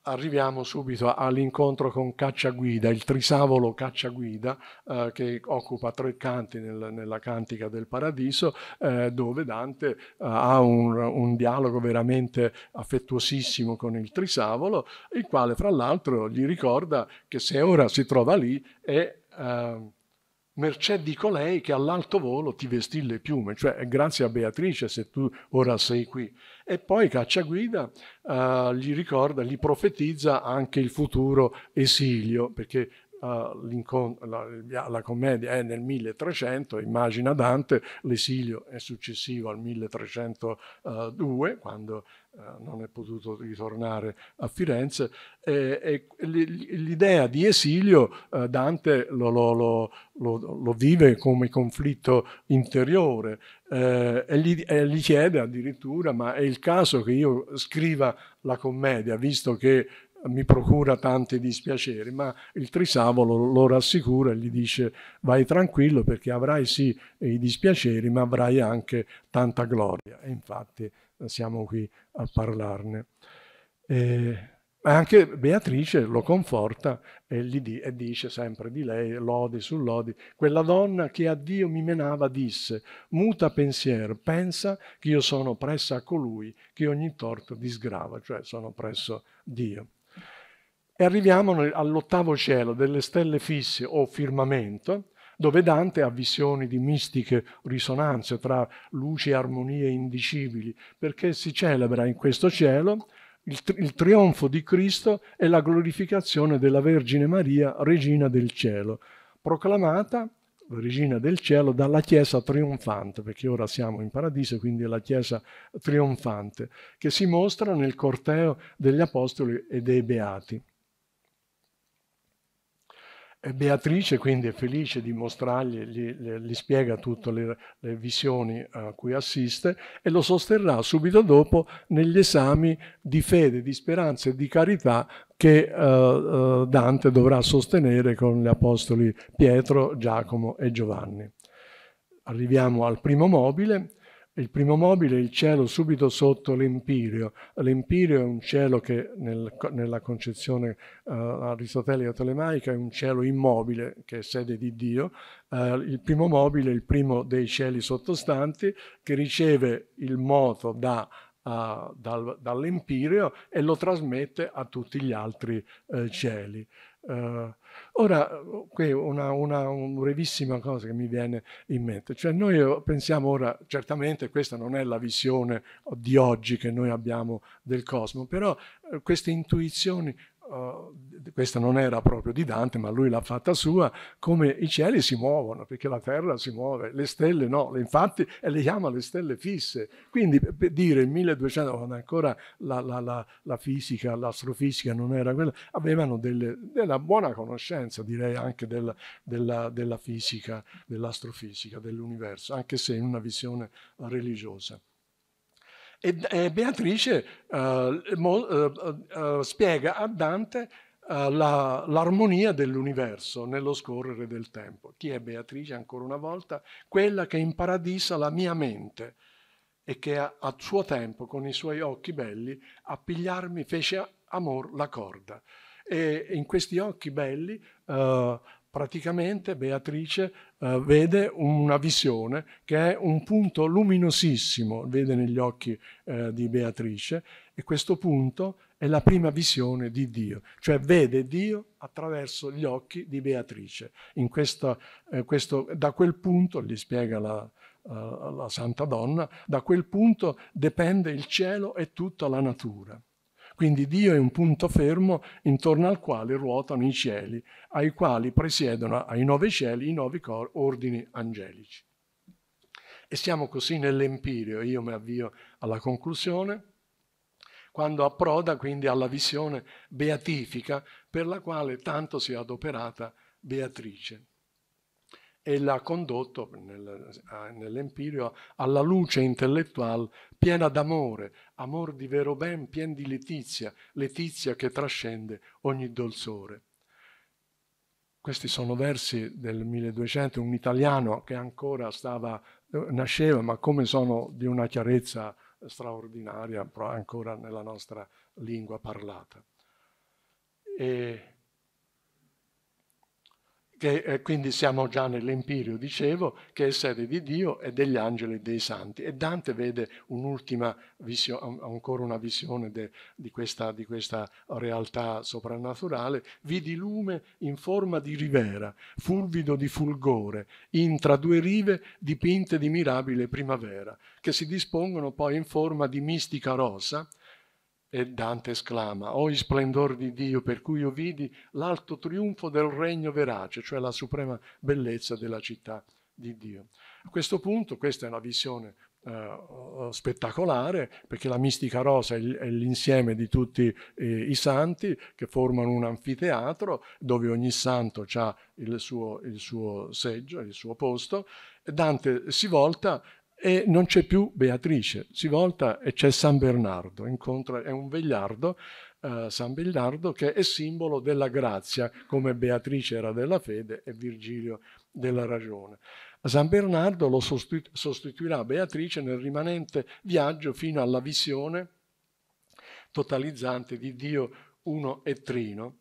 arriviamo subito all'incontro con Cacciaguida, il trisavolo Cacciaguida eh, che occupa tre canti nel, nella Cantica del Paradiso, eh, dove Dante eh, ha un, un, dialogo veramente affettuosissimo con il trisavolo, il quale fra l'altro gli ricorda che se ora si trova lì è... Ehm, mercè di colei che all'alto volo ti vestì le piume, cioè grazie a Beatrice se tu ora sei qui e poi Cacciaguida uh, gli ricorda, gli profetizza anche il futuro esilio, perché Uh, la, la, commedia è nel 1300, immagina Dante, l'esilio è successivo al 1302, quando eh, non è potuto ritornare a Firenze. E, e l'idea di esilio eh, Dante lo, lo, lo, lo, vive come conflitto interiore eh, e, gli, e, gli, chiede addirittura ma è il caso che io scriva la commedia visto che mi procura tanti dispiaceri, ma il Trisavolo lo rassicura e gli dice vai tranquillo perché avrai sì i dispiaceri, ma avrai anche tanta gloria. E infatti siamo qui a parlarne. E anche Beatrice lo conforta e, di, e dice sempre di lei, lodi su lodi, quella donna che a Dio mi menava disse, muta pensiero, pensa che io sono presso a colui che ogni torto disgrava, cioè sono presso Dio. E arriviamo all'ottavo cielo delle stelle fisse o firmamento, dove Dante ha visioni di mistiche risonanze tra luci e armonie indicibili, perché si celebra in questo cielo il, tri il, trionfo di Cristo e la glorificazione della Vergine Maria, regina del cielo, proclamata regina del cielo dalla Chiesa trionfante, perché ora siamo in paradiso, quindi è la Chiesa trionfante, che si mostra nel corteo degli Apostoli e dei Beati. Beatrice quindi è felice di mostrargli, gli, gli spiega tutte le, le, visioni a cui assiste e lo sosterrà subito dopo negli esami di fede, di speranza e di carità che eh, eh Dante dovrà sostenere con gli apostoli Pietro, Giacomo e Giovanni. Arriviamo al primo mobile, il primo mobile è il cielo subito sotto l'empirio. L'empirio è un cielo che nel, nella concezione uh, eh, aristotelica telemaica è un cielo immobile che è sede di Dio. Uh, il primo mobile è il primo dei cieli sottostanti che riceve il moto da Uh, dal, dall'empirio e lo trasmette a tutti gli altri uh, cieli. Uh, Ora, qui una, una, una, brevissima cosa che mi viene in mente, cioè noi eh, pensiamo ora, certamente questa non è la visione di oggi che noi abbiamo del cosmo, però eh, queste intuizioni uh, questa non era proprio di Dante, ma lui l'ha fatta sua, come i cieli si muovono, perché la terra si muove, le stelle no, infatti le chiama le stelle fisse. Quindi per dire 1200, quando ancora la, la, la, la fisica, l'astrofisica non era quella, avevano delle, della buona conoscenza, direi anche della, della, della fisica, dell'astrofisica, dell'universo, anche se in una visione religiosa. E, e Beatrice uh, mo, uh, spiega a Dante l'armonia la, dell'universo nello scorrere del tempo. Chi è Beatrice, ancora una volta? Quella che imparadisa la mia mente e che a, a suo tempo, con i suoi occhi belli, a pigliarmi fece amor la corda. E in questi occhi belli uh, praticamente Beatrice eh, vede una visione che è un punto luminosissimo, vede negli occhi eh, di Beatrice e questo punto è la prima visione di Dio, cioè vede Dio attraverso gli occhi di Beatrice. Questa, eh, questo, da quel punto, gli spiega la, eh, la Santa Donna, da quel punto dipende il cielo e tutta la natura. Quindi Dio è un punto fermo intorno al quale ruotano i cieli, ai quali presiedono ai nove cieli i nove ordini angelici. E siamo così nell'empirio, io mi avvio alla conclusione, quando approda quindi alla visione beatifica per la quale tanto si è adoperata Beatrice e l'ha condotto nell'Empirio alla luce intellettuale piena d'amore, amor di vero ben, pien di letizia, letizia che trascende ogni dolzore. Questi sono versi del 1200, un italiano che ancora stava, eh, nasceva, ma come sono di una chiarezza straordinaria ancora nella nostra lingua parlata. E che eh, quindi siamo già nell'empirio, dicevo, che è sede di Dio e degli angeli e dei santi. E Dante vede un'ultima visione, ancora una visione de, di, questa, di, questa, realtà soprannaturale, vidi lume in forma di rivera, fulvido di fulgore, intra due rive dipinte di mirabile primavera, che si dispongono poi in forma di mistica rosa, e Dante esclama, o oh, splendor di Dio per cui io vidi l'alto trionfo del regno verace, cioè la suprema bellezza della città di Dio. A questo punto questa è una visione Uh, spettacolare perché la mistica rosa è l'insieme di tutti eh, i santi che formano un anfiteatro dove ogni santo ha il suo, il suo seggio, il suo posto. Dante si volta e non c'è più Beatrice, si volta e c'è San Bernardo, incontra, è un vegliardo, eh, San Bernardo che è simbolo della grazia, come Beatrice era della fede e Virgilio della ragione. San Bernardo lo sostitu- sostituirà Beatrice nel rimanente viaggio fino alla visione totalizzante di Dio uno e trino,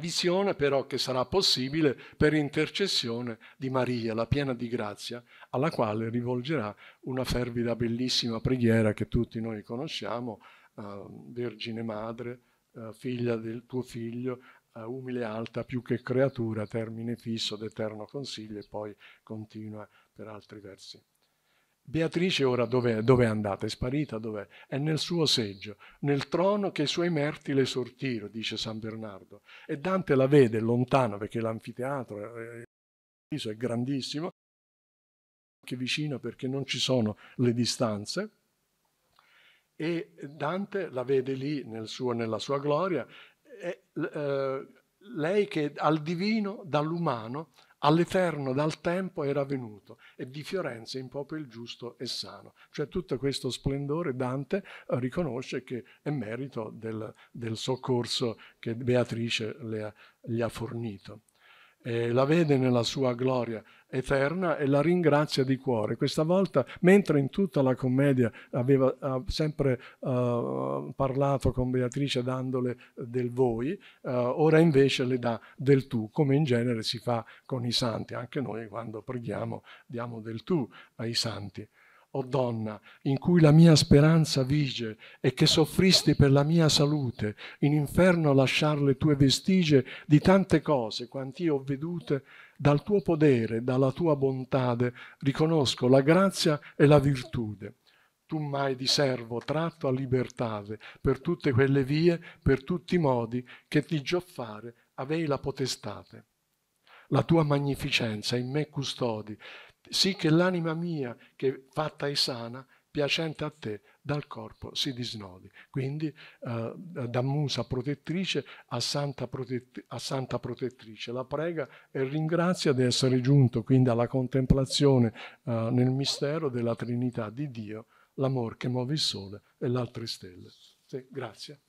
Visione però che sarà possibile per intercessione di Maria, la piena di grazia, alla quale rivolgerà una fervida, bellissima preghiera che tutti noi conosciamo, uh, Vergine Madre, uh, figlia del tuo figlio, uh, umile e alta, più che creatura, termine fisso d'eterno consiglio e poi continua per altri versi. Beatrice ora dove è andata? È sparita? Dov'è? È nel suo seggio, nel trono che i suoi merti le sortirono, dice San Bernardo. E Dante la vede lontano perché l'anfiteatro eh, è, grandissimo, anche vicino perché non ci sono le distanze. E Dante la vede lì nel suo, nella sua gloria. E, eh, lei che al divino dall'umano all'Eterno dal tempo era venuto e di Fiorenza in popolo il giusto e sano. Cioè tutto questo splendore Dante eh, riconosce che è merito del, del soccorso che Beatrice ha, gli ha fornito eh, la vede nella sua gloria eterna e la ringrazia di cuore. Questa volta, mentre in tutta la commedia aveva uh, sempre uh, parlato con Beatrice dandole del voi, uh, ora invece le dà del tu, come in genere si fa con i santi. Anche noi quando preghiamo diamo del tu ai santi o donna, in cui la mia speranza vige e che soffristi per la mia salute, in inferno lasciar le tue vestigie di tante cose quanti ho vedute, dal tuo podere, dalla tua bontade, riconosco la grazia e la virtude. Tu mai di servo tratto a libertade, per tutte quelle vie, per tutti i modi che ti gioffare avei la potestate. La tua magnificenza in me custodi, sì che l'anima mia, che fatta è sana, piacente a te, dal corpo si disnodi. Quindi eh, da musa protettrice a santa, protet- a santa, protettrice. La prega e ringrazia di essere giunto quindi alla contemplazione eh, nel mistero della Trinità di Dio, l'amor che muove il sole e le altre stelle. Sì, grazie.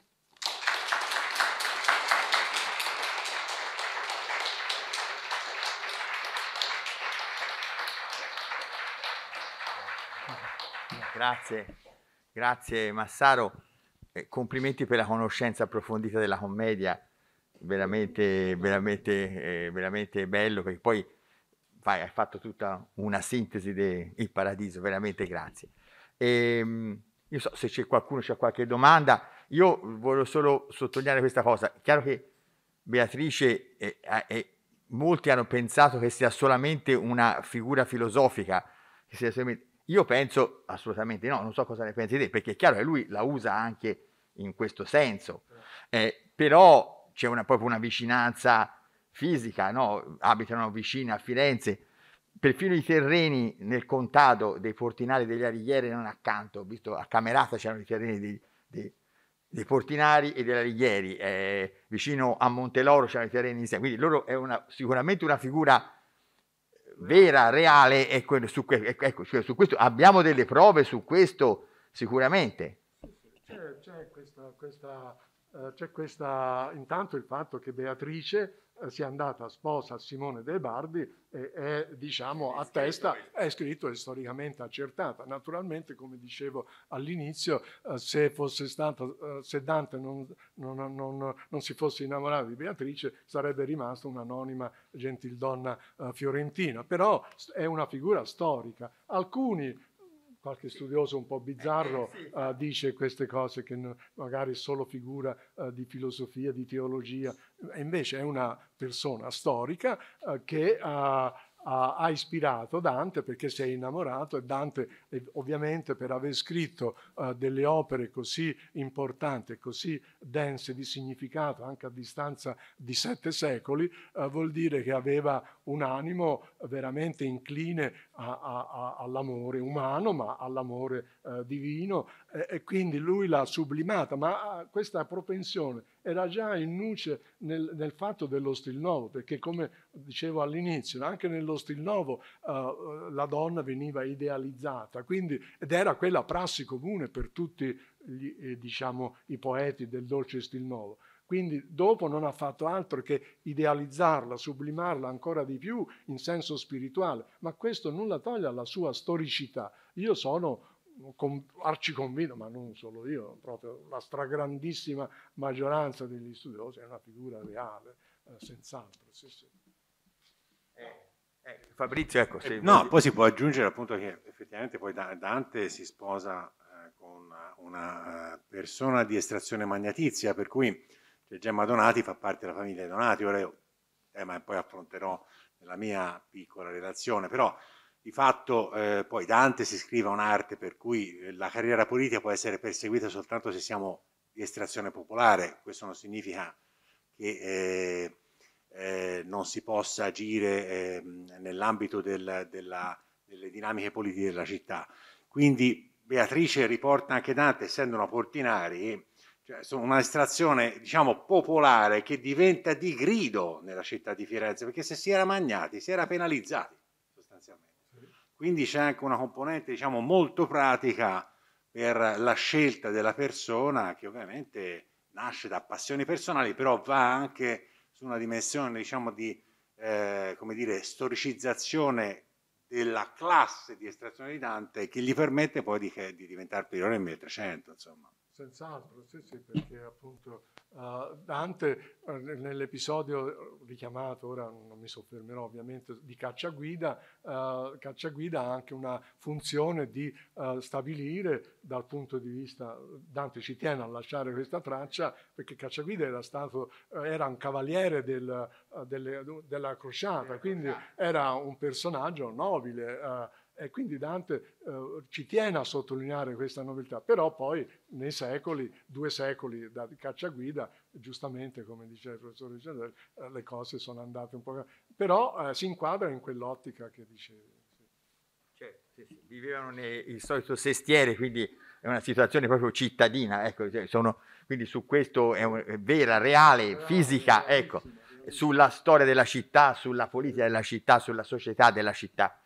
Grazie, grazie Massaro. Eh, complimenti per la conoscenza approfondita della commedia, veramente, veramente, eh, veramente bello, perché poi vai, hai fatto tutta una sintesi del paradiso, veramente grazie. E, ehm, io so se c'è qualcuno che ha qualche domanda, io voglio solo sottolineare questa cosa. È chiaro che Beatrice e, eh, e eh, molti hanno pensato che sia solamente una figura filosofica, che sia solamente io penso assolutamente no, non so cosa ne pensi te, perché è chiaro che lui la usa anche in questo senso, eh. eh, però c'è una, proprio una vicinanza fisica, no? abitano vicino a Firenze, perfino i terreni nel contado dei Portinari degli Arighieri non accanto, ho visto a Camerata c'erano i terreni dei, dei, dei Portinari e degli Arighieri, eh, vicino a Monteloro c'erano i terreni insieme, quindi loro è una, sicuramente una figura vera, reale, è quello, su, ecco, cioè, su questo abbiamo delle prove su questo sicuramente. C'è, c'è questa, questa eh, c'è questa, intanto il fatto che Beatrice eh, sia andata sposa a Simone De Bardi e è diciamo a testa è scritto e storicamente accertata naturalmente come dicevo all'inizio eh, se fosse stato se Dante non, non, non, non, si fosse innamorato di Beatrice sarebbe rimasta un'anonima gentildonna fiorentina però è una figura storica alcuni qualche studioso un po' bizzarro uh, dice queste cose che magari è solo figura uh, di filosofia, di teologia, e invece è una persona storica uh, che ha ispirato Dante perché si è innamorato e Dante ovviamente per aver scritto uh, delle opere così importanti, così dense di significato anche a distanza di sette secoli, uh, vuol dire che aveva un animo veramente incline a, a, all'amore umano, ma all'amore eh, divino, e, e, quindi lui l'ha sublimata, ma ah, questa propensione era già in nuce nel, nel fatto dello stil novo, perché come dicevo all'inizio, anche nello stil novo eh, la donna veniva idealizzata, quindi, ed era quella prassi comune per tutti gli, eh, diciamo, i poeti del dolce stil novo. Quindi dopo non ha fatto altro che idealizzarla, sublimarla ancora di più in senso spirituale, ma questo nulla toglie alla sua storicità. Io sono arciconvinto, ma non solo io, proprio la stragrandissima maggioranza degli studiosi è una figura reale, eh, senz'altro. Sì, sì. Eh, eh, Fabrizio, ecco, se... Eh, no, poi si può aggiungere appunto che effettivamente poi Dante si sposa eh, con una persona di estrazione magnatizia, per cui cioè Gemma Donati fa parte della famiglia Donati, ora io tema eh, poi affronterò nella mia piccola relazione, però di fatto eh, poi Dante si scrive un'arte per cui eh, la carriera politica può essere perseguita soltanto se siamo di estrazione popolare, questo non significa che eh, eh, non si possa agire ehm, nell'ambito del, delle dinamiche politiche della città. Quindi Beatrice riporta anche Dante, essendo una Portinari, cioè una estrazione diciamo popolare che diventa di grido nella città di Firenze perché se si era magnati si era penalizzati sostanzialmente quindi c'è anche una componente diciamo molto pratica per la scelta della persona che ovviamente nasce da passioni personali però va anche su una dimensione diciamo di eh, come dire storicizzazione della classe di estrazione di Dante che gli permette poi di, di diventare priore nel 1300 insomma Senz'altro, sì, sì, perché appunto uh, Dante uh, nell'episodio richiamato, ora non mi soffermerò ovviamente, di cacciaguida, uh, eh, cacciaguida ha anche una funzione di stabilire dal punto di vista, Dante ci tiene a lasciare questa traccia perché cacciaguida era stato, era un cavaliere del, delle, della crociata, quindi era un personaggio nobile e quindi Dante eh, ci tiene a sottolineare questa nobiltà, però poi nei secoli, due secoli da cacciaguida, giustamente come diceva il professor Ricerdelli, eh, le cose sono andate un po'... però eh, si inquadra in quell'ottica che dicevi. Certo, sì, sì. vivevano nei, il solito sestiere, quindi è una situazione proprio cittadina, ecco, cioè, sono, quindi su questo è, un, è vera, reale, reale fisica, ecco, sulla storia della città, sulla politica della città, sulla società della città.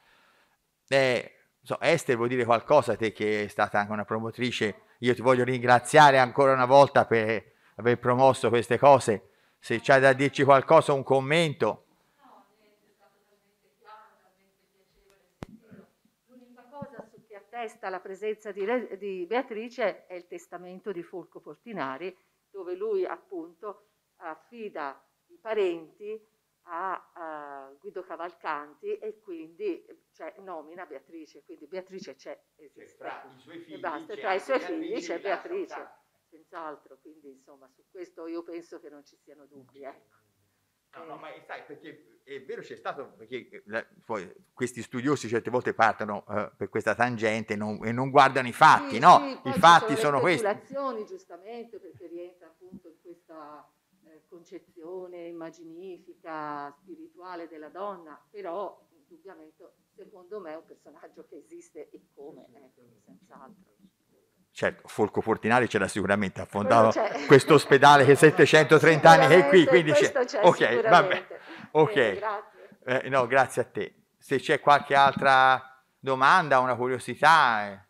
Eh, so, Esther vuol dire qualcosa te che è stata anche una promotrice. Io ti voglio ringraziare ancora una volta per aver promosso queste cose. Se c'è da dirci qualcosa, un commento. la presenza di, di, Beatrice è il testamento di Fulco Portinari, dove lui appunto affida i parenti a uh, Guido Cavalcanti e quindi cioè, nomina Beatrice, quindi Beatrice c'è, esiste. Tra i suoi figli, basta, tra i suoi figli c'è Beatrice, senz'altro, quindi insomma su questo io penso che non ci siano dubbi. Ecco. No, no, ma eh. sai, perché è vero c'è stato, perché eh, la, poi questi studiosi certe volte partono uh, per questa tangente non, e non guardano i fatti, sì, no? Sì, I fatti sono, sono questi. Le giustamente, perché rientra appunto in questa concezione immaginifica, spirituale della donna, però indubbiamente secondo me è un personaggio che esiste e come, ecco, senz'altro. Certo, cioè, Folco Portinari c'era sicuramente, affondava questo ospedale che 730 anni è qui, quindi c'è. c'è ok, vabbè. Ok. Eh, grazie. Eh, no, grazie a te. Se c'è qualche altra domanda, una curiosità... Eh.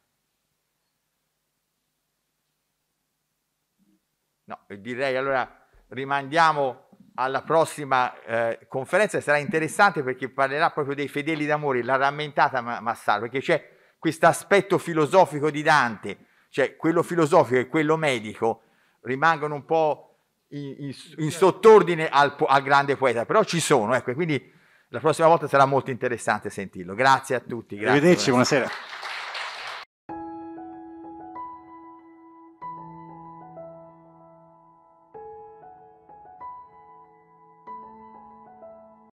No, direi allora rimandiamo alla prossima eh, conferenza, sarà interessante perché parlerà proprio dei fedeli d'amore, la rammentata Massaro, perché c'è questo aspetto filosofico di Dante, cioè quello filosofico e quello medico rimangono un po' in, in, in sottordine al, al, grande poeta, però ci sono, ecco, quindi la prossima volta sarà molto interessante sentirlo. Grazie a tutti. Grazie, Arrivederci, buonasera. buonasera.